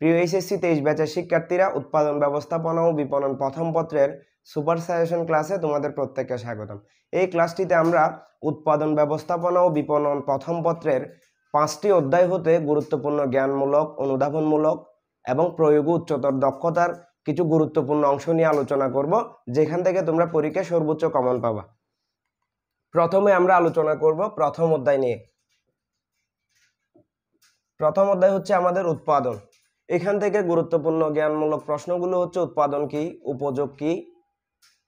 প্রিয় এসএসসি তেইশ ব্যাচের শিক্ষার্থীরা উৎপাদন ব্যবস্থাপনা ও বিপণন প্রথম পত্রের সুপার সাজেশন ক্লাসে তোমাদের প্রত্যেককে স্বাগতম এই ক্লাসটিতে আমরা উৎপাদন ব্যবস্থাপনা ও বিপণন প্রথম পত্রের পাঁচটি অধ্যায় হতে গুরুত্বপূর্ণ জ্ঞানমূলক অনুধাবনমূলক এবং প্রয়োগ উচ্চতর দক্ষতার কিছু গুরুত্বপূর্ণ অংশ নিয়ে আলোচনা করব যেখান থেকে তোমরা পরীক্ষায় সর্বোচ্চ কমন পাবা প্রথমে আমরা আলোচনা করব প্রথম অধ্যায় নিয়ে প্রথম অধ্যায় হচ্ছে আমাদের উৎপাদন এখান থেকে গুরুত্বপূর্ণ জ্ঞানমূলক প্রশ্নগুলো হচ্ছে উৎপাদন কি উপযোগ কি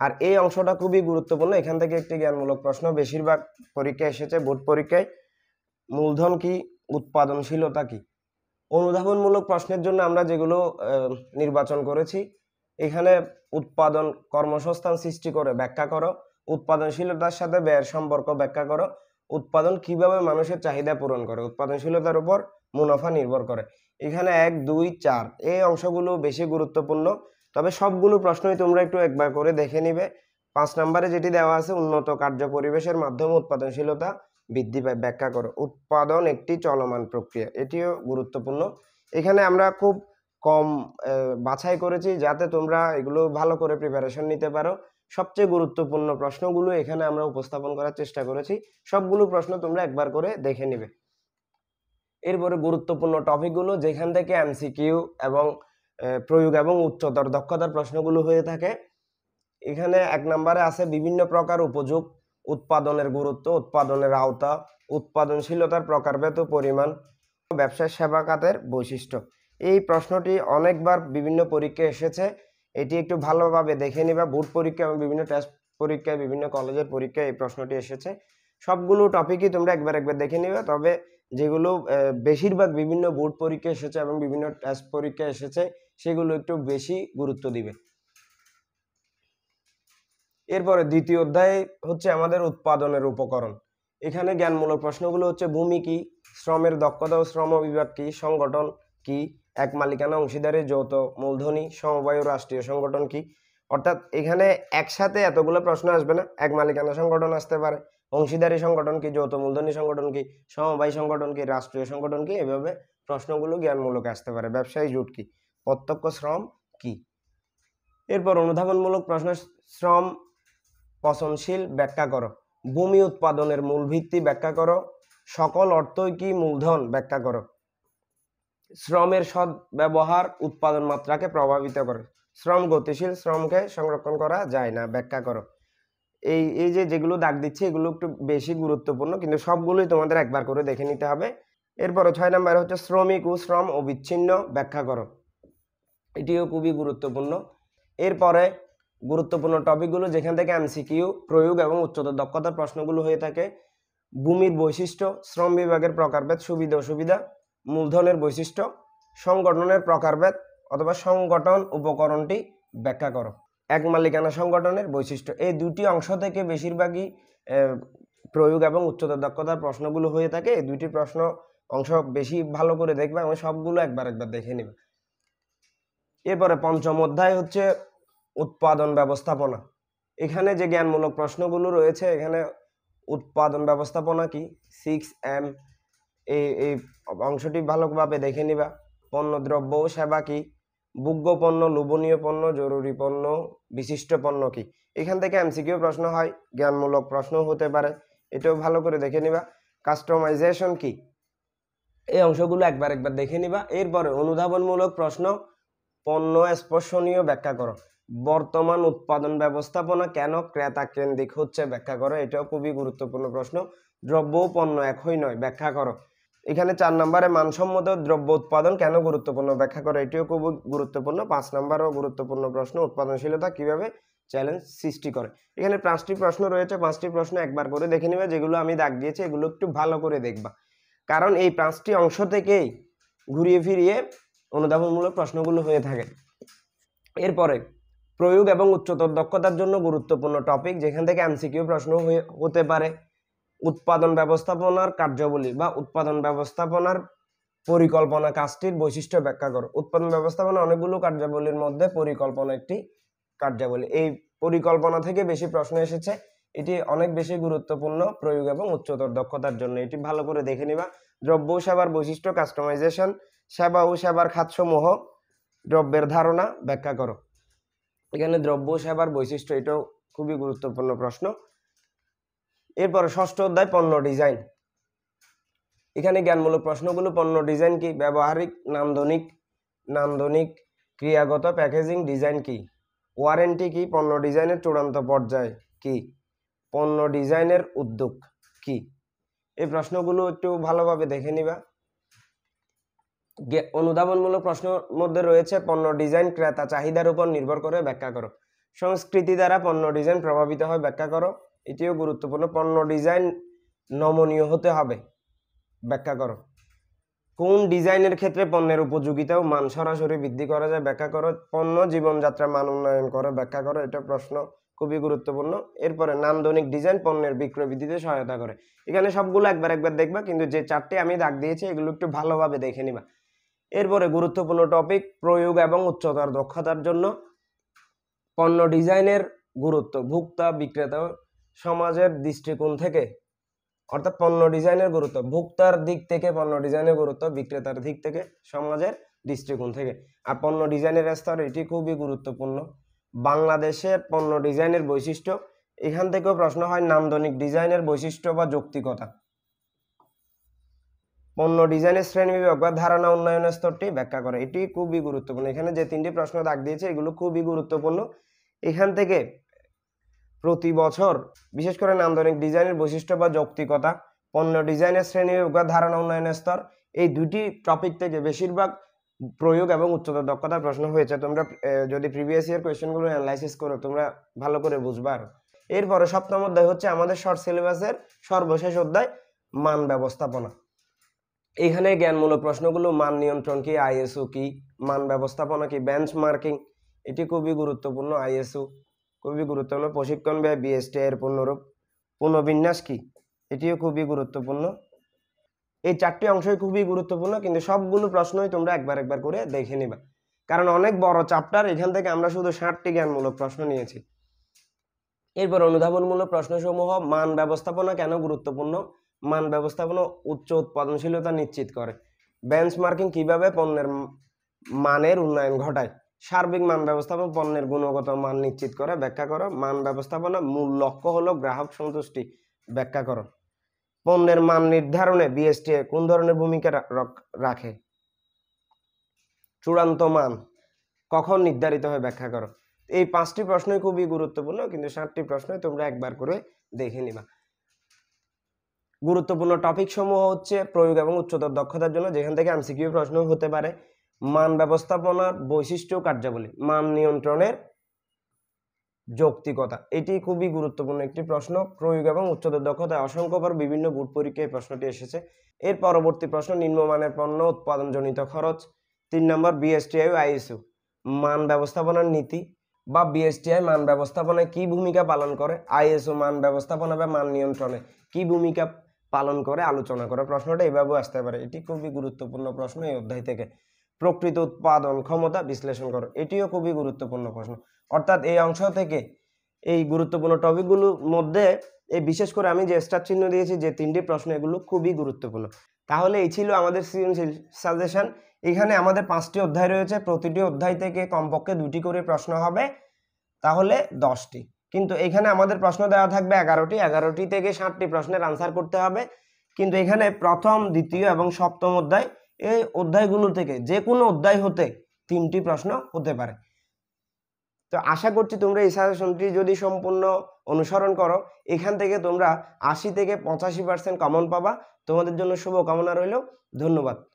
আর এই অংশটা খুবই গুরুত্বপূর্ণ এখান থেকে একটি জ্ঞানমূলক প্রশ্ন বেশিরভাগ পরীক্ষায় এসেছে বোর্ড পরীক্ষায় মূলধন কি উৎপাদনশীলতা কি অনুধাবনমূলক প্রশ্নের জন্য আমরা যেগুলো নির্বাচন করেছি এখানে উৎপাদন কর্মসংস্থান সৃষ্টি করে ব্যাখ্যা করো উৎপাদনশীলতার সাথে ব্যয়ের সম্পর্ক ব্যাখ্যা করো উৎপাদন কিভাবে মানুষের চাহিদা পূরণ করে উৎপাদনশীলতার উপর মুনাফা নির্ভর করে এখানে এক দুই চার এই অংশগুলো বেশি গুরুত্বপূর্ণ তবে সবগুলো প্রশ্নই তোমরা একটু একবার করে দেখে নিবে পাঁচ নম্বরে যেটি দেওয়া আছে উন্নত কার্য পরিবেশের মাধ্যমে উৎপাদনশীলতা বৃদ্ধি পায় ব্যাখ্যা করো উৎপাদন একটি চলমান প্রক্রিয়া এটিও গুরুত্বপূর্ণ এখানে আমরা খুব কম বাছাই করেছি যাতে তোমরা এগুলো ভালো করে প্রিপারেশন নিতে পারো সবচেয়ে গুরুত্বপূর্ণ প্রশ্নগুলো এখানে আমরা উপস্থাপন করার চেষ্টা করেছি সবগুলো প্রশ্ন তোমরা একবার করে দেখে নিবে এরপরে গুরুত্বপূর্ণ টপিকগুলো যেখান থেকে এমসিকিউ এবং প্রয়োগ এবং উচ্চতর দক্ষতার প্রশ্নগুলো হয়ে থাকে এখানে এক নম্বরে আছে বিভিন্ন প্রকার উপযোগ উৎপাদনের গুরুত্ব উৎপাদনের আওতা উৎপাদনশীলতার প্রকারভেদ ও পরিমাণ ব্যবসায় সেবা খাতের বৈশিষ্ট্য এই প্রশ্নটি অনেকবার বিভিন্ন পরীক্ষায় এসেছে এটি একটু ভালোভাবে দেখে নিবা বোর্ড পরীক্ষা এবং বিভিন্ন টেস্ট পরীক্ষায় বিভিন্ন কলেজের পরীক্ষায় এই প্রশ্নটি এসেছে সবগুলো টপিকই তোমরা একবার একবার দেখে নিবে তবে যেগুলো বেশিরভাগ বিভিন্ন বোর্ড পরীক্ষা এসেছে এবং বিভিন্ন টেস্ট পরীক্ষা এসেছে সেগুলো একটু বেশি গুরুত্ব দিবে এরপরে দ্বিতীয় অধ্যায় হচ্ছে আমাদের উৎপাদনের উপকরণ এখানে জ্ঞানমূলক প্রশ্নগুলো হচ্ছে ভূমি কি শ্রমের দক্ষতা ও শ্রম বিভাগ কি সংগঠন কি এক মালিকানা অংশীদারের যৌথ মূলধনী সমবায় রাষ্ট্রীয় সংগঠন কি অর্থাৎ এখানে একসাথে এতগুলো প্রশ্ন আসবে না এক মালিকানা সংগঠন আসতে পারে অংশীদারী সংগঠন কি যৌথ মূলধনী সংগঠন কি সমবায় সংগঠন কি রাষ্ট্রীয় সংগঠন কি এভাবে প্রশ্নগুলো জ্ঞানমূলক আসতে পারে ব্যবসায়ী জোট কি প্রত্যক্ষ শ্রম কি এরপর অনুধাবনমূলক প্রশ্ন শ্রম পচনশীল ব্যাখ্যা করো ভূমি উৎপাদনের মূল ভিত্তি ব্যাখ্যা করো সকল অর্থই কি মূলধন ব্যাখ্যা করো শ্রমের সদ ব্যবহার উৎপাদন মাত্রাকে প্রভাবিত করে শ্রম গতিশীল শ্রমকে সংরক্ষণ করা যায় না ব্যাখ্যা করো এই এই যে যেগুলো দাগ দিচ্ছে এগুলো একটু বেশি গুরুত্বপূর্ণ কিন্তু সবগুলোই তোমাদের একবার করে দেখে নিতে হবে এরপরে ছয় নম্বর হচ্ছে শ্রমিক ও শ্রম অবিচ্ছিন্ন ব্যাখ্যা করো এটিও খুবই গুরুত্বপূর্ণ এরপরে গুরুত্বপূর্ণ টপিকগুলো যেখান থেকে এমসিকিউ প্রয়োগ এবং উচ্চতর দক্ষতার প্রশ্নগুলো হয়ে থাকে ভূমির বৈশিষ্ট্য শ্রম বিভাগের প্রকারভেদ সুবিধা অসুবিধা মূলধনের বৈশিষ্ট্য সংগঠনের প্রকারভেদ অথবা সংগঠন উপকরণটি ব্যাখ্যা করো এক মালিকানা সংগঠনের বৈশিষ্ট্য এই দুটি অংশ থেকে বেশিরভাগই প্রয়োগ এবং উচ্চতর দক্ষতার প্রশ্নগুলো হয়ে থাকে এই দুটি প্রশ্ন অংশ বেশি ভালো করে দেখবে আমি সবগুলো একবার একবার দেখে নেব এরপরে পঞ্চম অধ্যায় হচ্ছে উৎপাদন ব্যবস্থাপনা এখানে যে জ্ঞানমূলক প্রশ্নগুলো রয়েছে এখানে উৎপাদন ব্যবস্থাপনা কি সিক্স এম এই অংশটি ভালোভাবে দেখে নিবা পণ্যদ্রব্য ও সেবা কি ভোগ্য পণ্য লোভনীয় পণ্য জরুরি পণ্য বিশিষ্ট পণ্য কি এখান থেকে এমসিকিউ প্রশ্ন হয় জ্ঞানমূলক প্রশ্ন হতে পারে এটাও ভালো করে দেখে নিবা কাস্টমাইজেশন কি এই অংশগুলো একবার একবার দেখে নিবা এরপরে অনুধাবনমূলক প্রশ্ন পণ্য স্পর্শনীয় ব্যাখ্যা করো বর্তমান উৎপাদন ব্যবস্থাপনা কেন ক্রেতা কেন্দ্রিক হচ্ছে ব্যাখ্যা করো এটাও খুবই গুরুত্বপূর্ণ প্রশ্ন দ্রব্য পণ্য একই নয় ব্যাখ্যা করো এখানে চার নম্বরে মানসম্মত দ্রব্য উৎপাদন কেন গুরুত্বপূর্ণ ব্যাখ্যা করে এটিও খুব গুরুত্বপূর্ণ পাঁচ নম্বরও গুরুত্বপূর্ণ প্রশ্ন উৎপাদনশীলতা কিভাবে চ্যালেঞ্জ সৃষ্টি করে এখানে পাঁচটি প্রশ্ন রয়েছে পাঁচটি প্রশ্ন একবার করে দেখে নেবে যেগুলো আমি দাগ দিয়েছি এগুলো একটু ভালো করে দেখবা কারণ এই পাঁচটি অংশ থেকেই ঘুরিয়ে ফিরিয়ে অনুধাবনমূলক প্রশ্নগুলো হয়ে থাকে এরপরে প্রয়োগ এবং উচ্চতর দক্ষতার জন্য গুরুত্বপূর্ণ টপিক যেখান থেকে এমসিকিউ প্রশ্ন হতে পারে উৎপাদন ব্যবস্থাপনার কার্যাবলী বা উৎপাদন ব্যবস্থাপনার পরিকল্পনা কাজটির বৈশিষ্ট্য ব্যাখ্যা করো উৎপাদন ব্যবস্থাপনা অনেকগুলো কার্যাবলীর মধ্যে পরিকল্পনা একটি কার্যাবলী এই পরিকল্পনা থেকে বেশি প্রশ্ন এসেছে এটি অনেক বেশি গুরুত্বপূর্ণ প্রয়োগ এবং উচ্চতর দক্ষতার জন্য এটি ভালো করে দেখে নিবা দ্রব্য সেবার বৈশিষ্ট্য কাস্টমাইজেশন সেবা ও সেবার খাতসমূহ দ্রব্যের ধারণা ব্যাখ্যা করো এখানে দ্রব্য সেবার বৈশিষ্ট্য এটাও খুবই গুরুত্বপূর্ণ প্রশ্ন এরপরে ষষ্ঠ অধ্যায় পণ্য ডিজাইন এখানে জ্ঞানমূলক প্রশ্নগুলো পণ্য ডিজাইন কি ব্যবহারিক নামধনিক নামধনিক ক্রিয়াগত প্যাকেজিং ডিজাইন কি ওয়ারেন্টি কি পণ্য ডিজাইনের চূড়ান্ত পর্যায় কি পণ্য ডিজাইনের উদ্যোগ কি এই প্রশ্নগুলো একটু ভালোভাবে দেখে নিবা অনুধাবনমূলক প্রশ্নের মধ্যে রয়েছে পণ্য ডিজাইন ক্রেতা চাহিদার উপর নির্ভর করে ব্যাখ্যা করো সংস্কৃতি দ্বারা পণ্য ডিজাইন প্রভাবিত হয় ব্যাখ্যা করো এটিও গুরুত্বপূর্ণ পণ্য ডিজাইন নমনীয় হতে হবে ব্যাখ্যা করো কোন ডিজাইনের ক্ষেত্রে পণ্যের উপযোগিতা ও মান সরাসরি বৃদ্ধি করা যায় ব্যাখ্যা করো পণ্য জীবনযাত্রা মান উন্নয়ন করো ব্যাখ্যা করো এটা প্রশ্ন খুবই গুরুত্বপূর্ণ এরপরে নান্দনিক ডিজাইন পণ্যের বিক্রয় বৃদ্ধিতে সহায়তা করে এখানে সবগুলো একবার একবার দেখবা কিন্তু যে চারটে আমি দাগ দিয়েছি এগুলো একটু ভালোভাবে দেখে নিবা এরপরে গুরুত্বপূর্ণ টপিক প্রয়োগ এবং উচ্চতার দক্ষতার জন্য পণ্য ডিজাইনের গুরুত্ব ভোক্তা বিক্রেতা সমাজের দৃষ্টিকোণ থেকে অর্থাৎ পণ্য ডিজাইনের গুরুত্ব ভোক্তার দিক থেকে পণ্য ডিজাইনের গুরুত্ব বিক্রেতার দিক থেকে সমাজের দৃষ্টিকোণ থেকে আর পণ্য ডিজাইনের স্তর এটি খুবই গুরুত্বপূর্ণ বাংলাদেশে পণ্য ডিজাইনের বৈশিষ্ট্য এখান থেকেও প্রশ্ন হয় নান্দনিক ডিজাইনের বৈশিষ্ট্য বা যৌক্তিকতা পণ্য ডিজাইনের শ্রেণী বিভাগ বা ধারণা উন্নয়নের স্তরটি ব্যাখ্যা করে এটি খুবই গুরুত্বপূর্ণ এখানে যে তিনটি প্রশ্ন দাগ দিয়েছে এগুলো খুবই গুরুত্বপূর্ণ এখান থেকে প্রতি বছর বিশেষ করে নান্দনিক ডিজাইনের বৈশিষ্ট্য বা যৌক্তিকতা পণ্য ডিজাইনের শ্রেণী ধারণা উন্নয়নের স্তর এই দুটি টপিক থেকে বেশিরভাগ প্রয়োগ এবং উচ্চতর দক্ষতার প্রশ্ন হয়েছে তোমরা যদি প্রিভিয়াস ইয়ার কোয়েশনগুলো অ্যানালাইসিস করো তোমরা ভালো করে বুঝবার এরপরে সপ্তম অধ্যায় হচ্ছে আমাদের শর্ট সিলেবাসের সর্বশেষ অধ্যায় মান ব্যবস্থাপনা এখানে জ্ঞানমূলক প্রশ্নগুলো মান নিয়ন্ত্রণ কি আইএসও কি মান ব্যবস্থাপনা কি বেঞ্চ মার্কিং এটি খুবই গুরুত্বপূর্ণ আইএসও খুবই গুরুত্বপূর্ণ প্রশিক্ষণ ব্যয় বিএসটি এর পূর্ণরূপ পুনর্বিন্যাস কি এটিও খুবই গুরুত্বপূর্ণ এই চারটি অংশই খুবই গুরুত্বপূর্ণ কিন্তু সবগুলো প্রশ্নই তোমরা একবার একবার করে দেখে নেবা কারণ অনেক বড় চ্যাপ্টার এখান থেকে আমরা শুধু ষাটটি জ্ঞানমূলক প্রশ্ন নিয়েছি এরপর অনুধাবনমূলক প্রশ্নসমূহ মান ব্যবস্থাপনা কেন গুরুত্বপূর্ণ মান ব্যবস্থাপনা উচ্চ উৎপাদনশীলতা নিশ্চিত করে বেঞ্চমার্কিং কিভাবে পণ্যের মানের উন্নয়ন ঘটায় সার্বিক মান ব্যবস্থাপনা পণ্যের গুণগত মান নিশ্চিত করা ব্যাখ্যা করো মান ব্যবস্থাপনা মূল লক্ষ্য হলো গ্রাহক সন্তুষ্টি ব্যাখ্যা করো পণ্যের মান নির্ধারণে বিএসটিএ কোন ধরনের ভূমিকা রাখে চূড়ান্ত মান কখন নির্ধারিত হয় ব্যাখ্যা করো এই পাঁচটি প্রশ্নই খুবই গুরুত্বপূর্ণ কিন্তু সাতটি প্রশ্নই তোমরা একবার করে দেখে নিবা গুরুত্বপূর্ণ টপিক সমূহ হচ্ছে প্রয়োগ এবং উচ্চতর দক্ষতার জন্য যেখান থেকে এমসিকিউ প্রশ্ন হতে পারে মান ব্যবস্থাপনার বৈশিষ্ট্য কার্যাবলী মান নিয়ন্ত্রণের যৌক্তিকতা এটি খুবই গুরুত্বপূর্ণ একটি প্রশ্ন প্রয়োগ এবং উচ্চতর দক্ষতায় অসংখ্যবার বিভিন্ন বুট পরীক্ষায় প্রশ্নটি এসেছে এর পরবর্তী প্রশ্ন নিম্নমানের পণ্য উৎপাদন জনিত খরচ তিন নম্বর বিএসটিআই আইএসইউ মান ব্যবস্থাপনার নীতি বা বিএসটিআই মান ব্যবস্থাপনায় কি ভূমিকা পালন করে আইএসও মান ব্যবস্থাপনা বা মান নিয়ন্ত্রণে কি ভূমিকা পালন করে আলোচনা করে প্রশ্নটা এভাবে আসতে পারে এটি খুবই গুরুত্বপূর্ণ প্রশ্ন এই অধ্যায় থেকে প্রকৃত উৎপাদন ক্ষমতা বিশ্লেষণ করো এটিও খুবই গুরুত্বপূর্ণ প্রশ্ন অর্থাৎ এই অংশ থেকে এই গুরুত্বপূর্ণ টপিকগুলোর মধ্যে এই বিশেষ করে আমি যে স্টার চিহ্ন দিয়েছি যে তিনটি প্রশ্ন এগুলো খুবই গুরুত্বপূর্ণ তাহলে এই ছিল আমাদের সৃজনশীল সাজেশন এখানে আমাদের পাঁচটি অধ্যায় রয়েছে প্রতিটি অধ্যায় থেকে কমপক্ষে দুটি করে প্রশ্ন হবে তাহলে দশটি কিন্তু এখানে আমাদের প্রশ্ন দেওয়া থাকবে এগারোটি এগারোটি থেকে ষাটটি প্রশ্নের আনসার করতে হবে কিন্তু এখানে প্রথম দ্বিতীয় এবং সপ্তম অধ্যায় এই অধ্যায়গুলো থেকে যে কোনো অধ্যায় হতে তিনটি প্রশ্ন হতে পারে তো আশা করছি তোমরা এই সাজেশনটি যদি সম্পূর্ণ অনুসরণ করো এখান থেকে তোমরা আশি থেকে পঁচাশি পার্সেন্ট কমন পাবা তোমাদের জন্য শুভকামনা রইল ধন্যবাদ